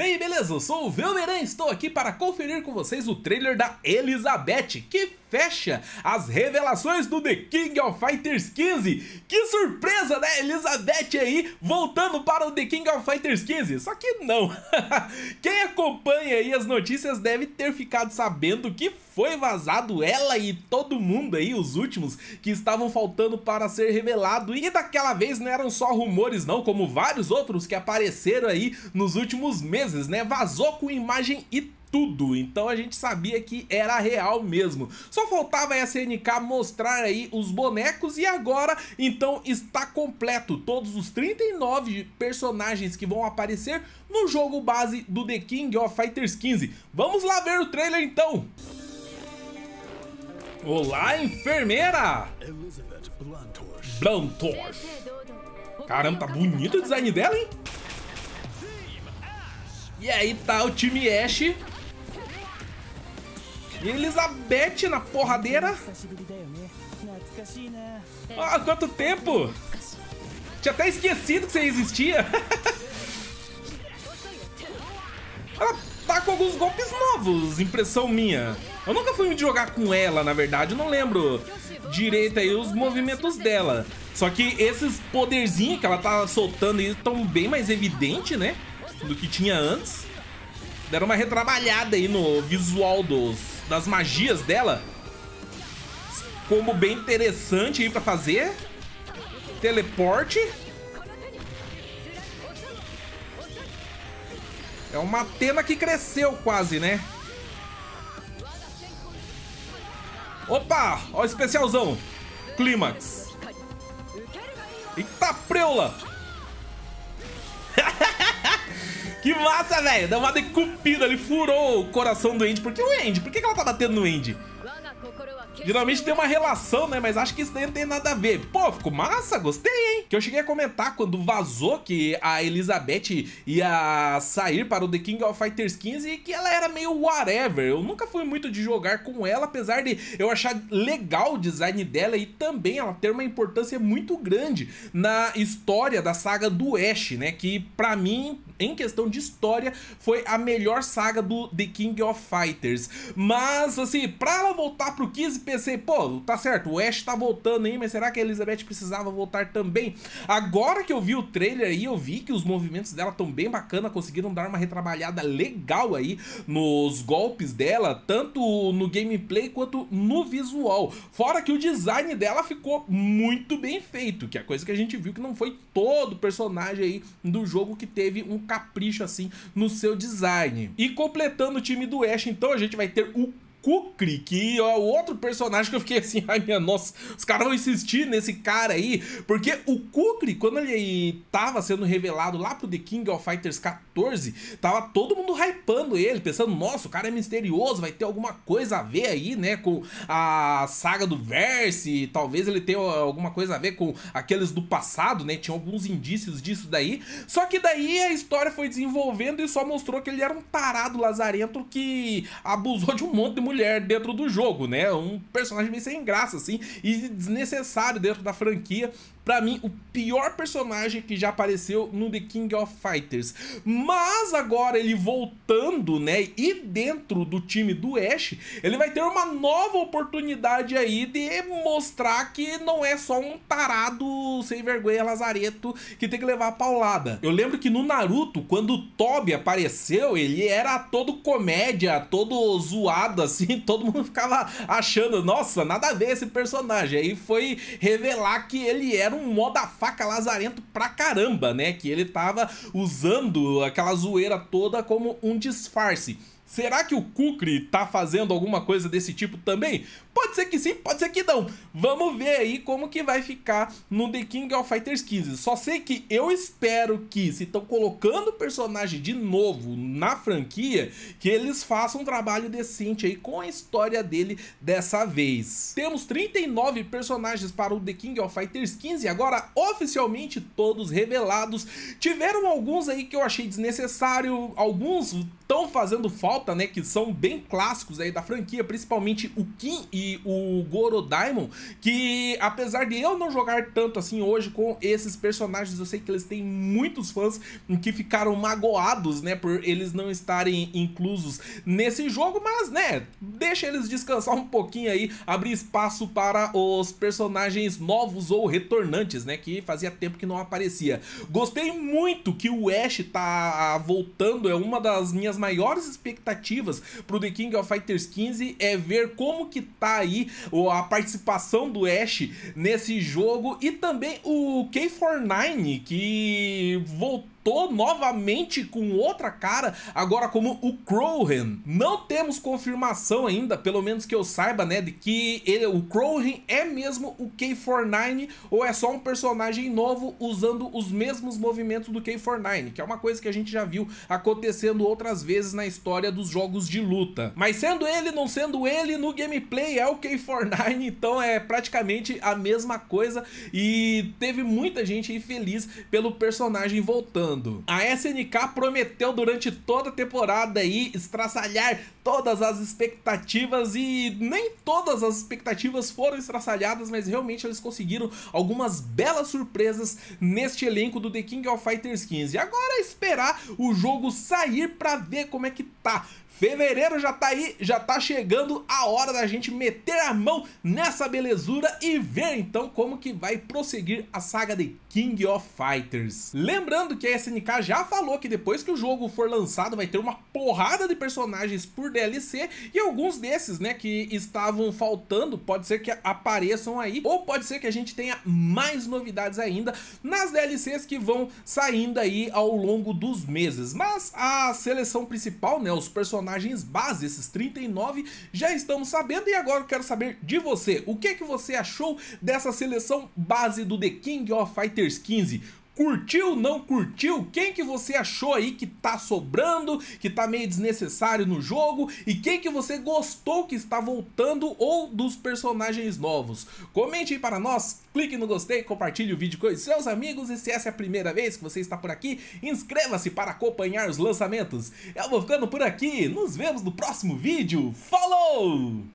Bem, beleza, eu sou o Velmeran e estou aqui para conferir com vocês o trailer da Elizabeth, que fecha as revelações do The King of Fighters 15. Que surpresa, né? Elizabeth aí voltando para o The King of Fighters 15. Só que não. Quem acompanha aí as notícias deve ter ficado sabendo que foi vazado ela e todo mundo aí, os últimos que estavam faltando para ser revelado. E daquela vez não eram só rumores não, como vários outros que apareceram aí nos últimos meses, né? Vazou com imagem e tudo, então a gente sabia que era real mesmo. Só faltava a SNK mostrar aí os bonecos e agora então está completo todos os 39 personagens que vão aparecer no jogo base do The King of Fighters 15. Vamos lá ver o trailer então! Olá, enfermeira! Elizabeth Blantorch. Caramba, tá bonito o design dela, hein? E aí tá o time Ash Elizabeth na porradeira. É. Ah, oh, quanto tempo! Tinha até esquecido que você existia. ela tá com alguns golpes novos, impressão minha. Eu nunca fui jogar com ela, na verdade, eu não lembro direito aí os movimentos dela. Só que esses poderzinhos que ela tá soltando estão bem mais evidentes, né? Do que tinha antes. Deram uma retrabalhada aí no visual dos das magias dela. Combo bem interessante aí pra fazer. Teleporte. É uma Atena que cresceu quase, né? Opa! Ó o especialzão. Clímax. Eita preula! Que massa, velho! Deu uma decupida, ele furou o coração do Andy. Por que o Andy? Por que ela tá batendo no Andy? Geralmente tem uma relação, né? Mas acho que isso daí não tem nada a ver. Pô, ficou massa, gostei, hein? Que eu cheguei a comentar quando vazou que a Elizabeth ia sair para o The King of Fighters 15 e que ela era meio whatever. Eu nunca fui muito de jogar com ela, apesar de eu achar legal o design dela e também ela ter uma importância muito grande na história da saga do Ash, né? Que para mim, em questão de história, foi a melhor saga do The King of Fighters. Mas, assim, pra ela voltar para pro 15, PC, pô, tá certo, o Ash tá voltando aí, mas será que a Elizabeth precisava voltar também? Agora que eu vi o trailer aí, eu vi que os movimentos dela tão bem bacana, conseguiram dar uma retrabalhada legal aí nos golpes dela, tanto no gameplay quanto no visual. Fora que o design dela ficou muito bem feito, que é a coisa que a gente viu que não foi todo personagem aí do jogo que teve um capricho assim no seu design. E completando o time do Ash, então a gente vai ter o Kukri, que é o outro personagem que eu fiquei assim, ai minha nossa, os caras vão insistir nesse cara aí, porque o Kukri, quando ele tava sendo revelado lá pro The King of Fighters 14, tava todo mundo hypando ele, pensando, nossa, o cara é misterioso, vai ter alguma coisa a ver aí, né, com a saga do Verse, talvez ele tenha alguma coisa a ver com aqueles do passado, né, tinha alguns indícios disso daí, só que daí a história foi desenvolvendo e só mostrou que ele era um tarado lazarento que abusou de um monte de mulher dentro do jogo, né? Um personagem meio sem graça, assim, e desnecessário dentro da franquia para mim, o pior personagem que já apareceu no The King of Fighters. Mas agora ele voltando, né? E dentro do time do Ash, ele vai ter uma nova oportunidade aí de mostrar que não é só um tarado sem vergonha lazareto que tem que levar a paulada. Eu lembro que no Naruto, quando o Tobi apareceu, ele era todo comédia, todo zoado assim, todo mundo ficava achando, nossa, nada a ver esse personagem. Aí foi revelar que ele era um um moda faca lazarento pra caramba, né? Que ele tava usando aquela zoeira toda como um disfarce. Será que o Kukri tá fazendo alguma coisa desse tipo também? Pode ser que sim, pode ser que não. Vamos ver aí como que vai ficar no The King of Fighters 15. Só sei que eu espero que, se estão colocando o personagem de novo na franquia, que eles façam um trabalho decente aí com a história dele dessa vez. Temos 39 personagens para o The King of Fighters 15, agora oficialmente todos revelados. Tiveram alguns aí que eu achei desnecessário, alguns estão fazendo falta, né? Que são bem clássicos aí da franquia, principalmente o Kim e o Goro Daimon, que apesar de eu não jogar tanto assim hoje com esses personagens, eu sei que eles têm muitos fãs que ficaram magoados, né? Por eles não estarem inclusos nesse jogo, mas, né? Deixa eles descansar um pouquinho aí, abrir espaço para os personagens novos ou retornantes, né? Que fazia tempo que não aparecia. Gostei muito que o Ash tá voltando, é uma das minhas maiores expectativas pro The King of Fighters 15 é ver como que tá aí a participação do Ash nesse jogo e também o K49 que voltou voltou novamente com outra cara, agora como o Crowhen. Não temos confirmação ainda, pelo menos que eu saiba, né, de que ele, o Crowhen é mesmo o K49 ou é só um personagem novo usando os mesmos movimentos do K49, que é uma coisa que a gente já viu acontecendo outras vezes na história dos jogos de luta. Mas sendo ele, não sendo ele, no gameplay é o K49, então é praticamente a mesma coisa e teve muita gente infeliz pelo personagem voltando falando. A SNK prometeu durante toda a temporada aí estraçalhar todas as expectativas e nem todas as expectativas foram estraçalhadas, mas realmente eles conseguiram algumas belas surpresas neste elenco do The King of Fighters 15. Agora é esperar o jogo sair para ver como é que tá. Fevereiro já tá aí, já tá chegando a hora da gente meter a mão nessa belezura e ver então como que vai prosseguir a saga de King of Fighters. Lembrando que a SNK já falou que depois que o jogo for lançado vai ter uma porrada de personagens por DLC e alguns desses, né, que estavam faltando, pode ser que apareçam aí ou pode ser que a gente tenha mais novidades ainda nas DLCs que vão saindo aí ao longo dos meses. Mas a seleção principal, né, os personagens personagens base, esses 39, já estamos sabendo e agora eu quero saber de você. O que, é que você achou dessa seleção base do The King of Fighters 15? Curtiu, não curtiu? Quem que você achou aí que tá sobrando, que tá meio desnecessário no jogo? E quem que você gostou que está voltando ou dos personagens novos? Comente aí para nós, clique no gostei, compartilhe o vídeo com os seus amigos e se essa é a primeira vez que você está por aqui, inscreva-se para acompanhar os lançamentos. Eu vou ficando por aqui, nos vemos no próximo vídeo. Falou!